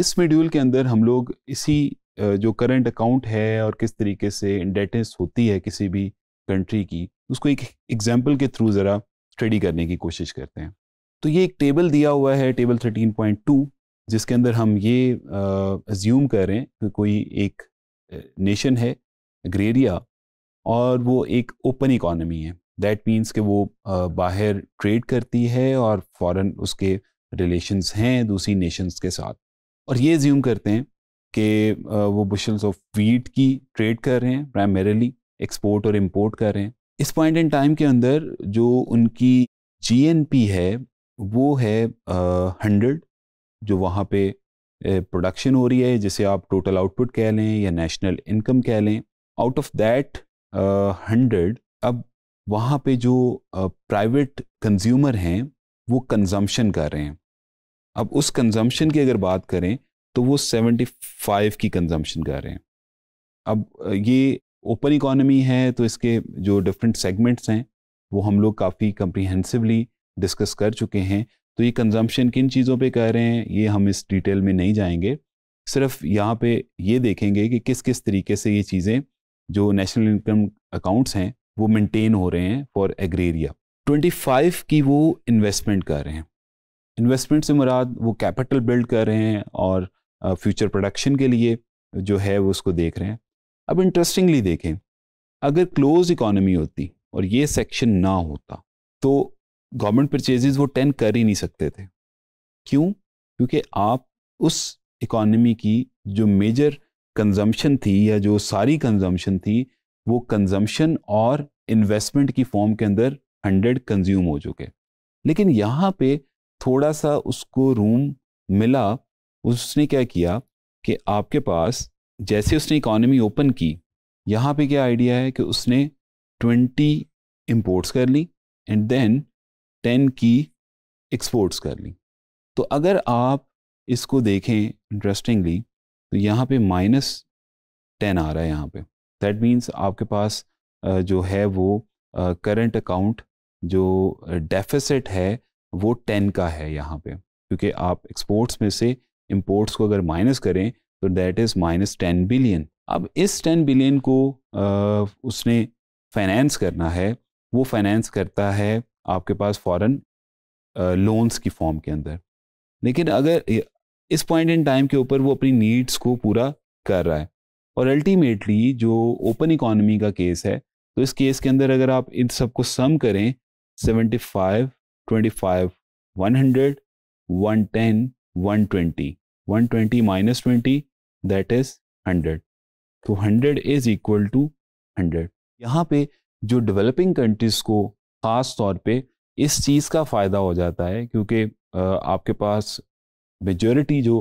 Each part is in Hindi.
इस मेड्यूल के अंदर हम लोग इसी जो करंट अकाउंट है और किस तरीके से इंडेटेंस होती है किसी भी कंट्री की उसको एक एग्जाम्पल के थ्रू ज़रा स्टडी करने की कोशिश करते हैं तो ये एक टेबल दिया हुआ है टेबल 13.2 जिसके अंदर हम ये अज्यूम कर रहे हैं कि कोई एक नेशन है ग्रेरिया और वो एक ओपन इकॉनमी है दैट मीन्स कि वो बाहर ट्रेड करती है और फॉरेन उसके रिलेशंस हैं दूसरी नेशंस के साथ और ये ज्यूम करते हैं कि वो बुशल्स ऑफ वीट की ट्रेड कर रहे हैं प्राइमरीली एक्सपोर्ट और इम्पोर्ट कर रहे हैं इस पॉइंट इन टाइम के अंदर जो उनकी जीएनपी है वो है हंड्रेड जो वहाँ पे प्रोडक्शन हो रही है जिसे आप टोटल आउटपुट कह लें या नेशनल इनकम कह लें आउट ऑफ दैट हंड्रेड अब वहाँ पे जो प्राइवेट कंज्यूमर हैं वो कंजम्पशन कर रहे हैं अब उस कंजम्पशन की अगर बात करें तो वो 75 की कंजम्पशन कर रहे हैं अब ये ओपन इकोनॉमी है तो इसके जो डिफरेंट सेगमेंट्स हैं वो हम लोग काफ़ी कम्प्रीहेंसिवली डिस्कस कर चुके हैं तो ये कंजम्पशन किन चीज़ों पे कर रहे हैं ये हम इस डिटेल में नहीं जाएंगे सिर्फ यहाँ पे ये देखेंगे कि किस किस तरीके से ये चीज़ें जो नेशनल इनकम अकाउंट्स हैं वो मेंटेन हो रहे हैं फॉर एग्रेरिया 25 की वो इन्वेस्टमेंट कर रहे हैं इन्वेस्टमेंट से मुराद वो कैपिटल बिल्ड कर रहे हैं और फ्यूचर प्रोडक्शन के लिए जो है वो उसको देख रहे हैं अब इंटरेस्टिंगली देखें अगर क्लोज इकोनॉमी होती और ये सेक्शन ना होता तो गवर्नमेंट परचेज वो टेन कर ही नहीं सकते थे क्यों क्योंकि आप उस इकोनॉमी की जो मेजर कंजम्पशन थी या जो सारी कंजम्पशन थी वो कंजम्पशन और इन्वेस्टमेंट की फॉर्म के अंदर हंड्रेड कंज्यूम हो चुके लेकिन यहाँ पे थोड़ा सा उसको रूम मिला उसने क्या किया कि आपके पास जैसे उसने इकॉनमी ओपन की यहाँ पे क्या आइडिया है कि उसने ट्वेंटी इम्पोर्ट्स कर ली एंड देन टेन की एक्सपोर्ट्स कर ली तो अगर आप इसको देखें इंटरेस्टिंगली तो यहाँ पे माइनस टेन आ रहा है यहाँ पे दैट मीन्स आपके पास जो है वो करंट अकाउंट जो डेफिसिट है वो टेन का है यहाँ पे क्योंकि आप एक्सपोर्ट्स में से इम्पोर्ट्स को अगर माइनस करें तो that is minus ten billion अब इस टेन बिलियन को आ, उसने फाइनेंस करना है वो फाइनेंस करता है आपके पास फॉरेन लोन्स की फॉर्म के अंदर लेकिन अगर इस पॉइंट इन टाइम के ऊपर वो अपनी नीड्स को पूरा कर रहा है और अल्टीमेटली जो ओपन इकोनॉमी का केस है तो इस केस के अंदर अगर आप इन सबको सम करें seventy five twenty five one one hundred ten one twenty one twenty minus twenty that is hundred तो hundred is equal to hundred यहाँ पे जो डेवलपिंग कंट्रीज को खास तौर पे इस चीज़ का फ़ायदा हो जाता है क्योंकि आपके पास मेजोरिटी जो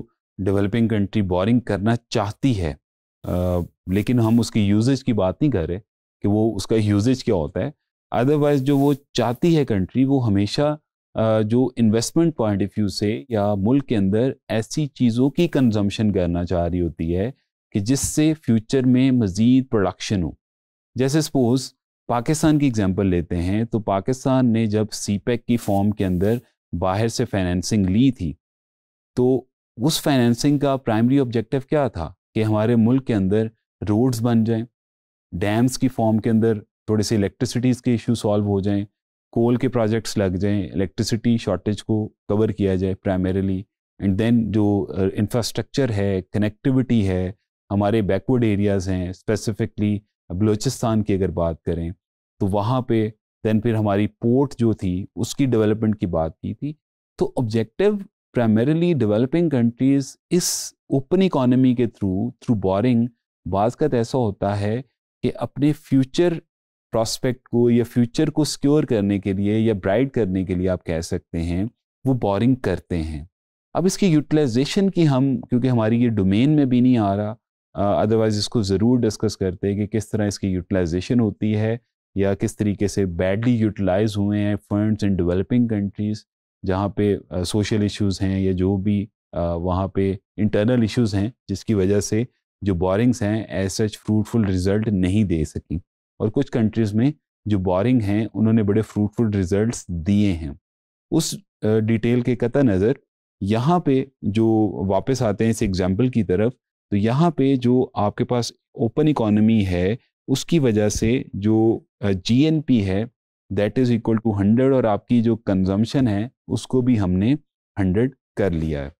डेवलपिंग कंट्री बोरिंग करना चाहती है आ, लेकिन हम उसकी यूजेज की बात नहीं कर रहे कि वो उसका यूजेज क्या होता है अदरवाइज जो वो चाहती है कंट्री वो हमेशा जो इन्वेस्टमेंट पॉइंट ऑफ व्यू से या मुल्क के अंदर ऐसी चीज़ों की कंजम्पशन करना चाह रही होती है कि जिससे फ्यूचर में मज़ीद प्रोडक्शन हो जैसे सपोज़ पाकिस्तान की एग्जांपल लेते हैं तो पाकिस्तान ने जब सीपैक e की फॉर्म के अंदर बाहर से फाइनेंसिंग ली थी तो उस फाइनेंसिंग का प्राइमरी ऑब्जेक्टिव क्या था कि हमारे मुल्क के अंदर रोड्स बन जाएं डैम्स की फॉर्म के अंदर थोड़े से इलेक्ट्रिसिटीज़ के इशू सॉल्व हो जाएं कोल के प्रोजेक्ट्स लग जाएं इलेक्ट्रिसिटी शॉर्टेज को कवर किया जाए प्राइमरीली एंड देन जो इंफ्रास्ट्रक्चर है कनेक्टिविटी है हमारे बैकवर्ड एरियाज़ हैं स्पेसिफिकली बलूचिस्तान की अगर बात करें तो वहाँ पे देन फिर हमारी पोर्ट जो थी उसकी डेवलपमेंट की बात की थी तो ऑब्जेक्टिव प्राइमरीली डेवलपिंग कंट्रीज़ इस ओपन इकोनॉमी के थ्रू थ्रू बोरिंग बाज़ का तो ऐसा होता है कि अपने फ्यूचर प्रोस्पेक्ट को या फ्यूचर को सिक्योर करने के लिए या ब्राइट करने के लिए आप कह सकते हैं वो बोरिंग करते हैं अब इसकी यूटिलाइजेशन की हम क्योंकि हमारी ये डोमेन में भी नहीं आ रहा अदरवाइज़ इसको ज़रूर डिस्कस करते हैं कि किस तरह इसकी यूटिलाइजेशन होती है या किस तरीके से बैडली यूटिलाइज हुए हैं फंड्स इन डेवलपिंग कंट्रीज़ जहाँ पे सोशल इश्यूज़ हैं या जो भी वहाँ पे इंटरनल इश्यूज़ हैं जिसकी वजह से जो बोरिंग्स हैं एज सच फ्रूटफुल रिज़ल्ट नहीं दे सकें और कुछ कंट्रीज में जो बोरिंग हैं उन्होंने बड़े फ्रूटफुल रिजल्ट्स दिए हैं उस डिटेल के कत नज़र यहाँ पे जो वापस आते हैं इस एग्जाम्पल की तरफ तो यहाँ पे जो आपके पास ओपन इकोनॉमी है उसकी वजह से जो जी है that is equal to hundred और आपकी जो कंजम्पशन है उसको भी हमने हंड्रेड कर लिया है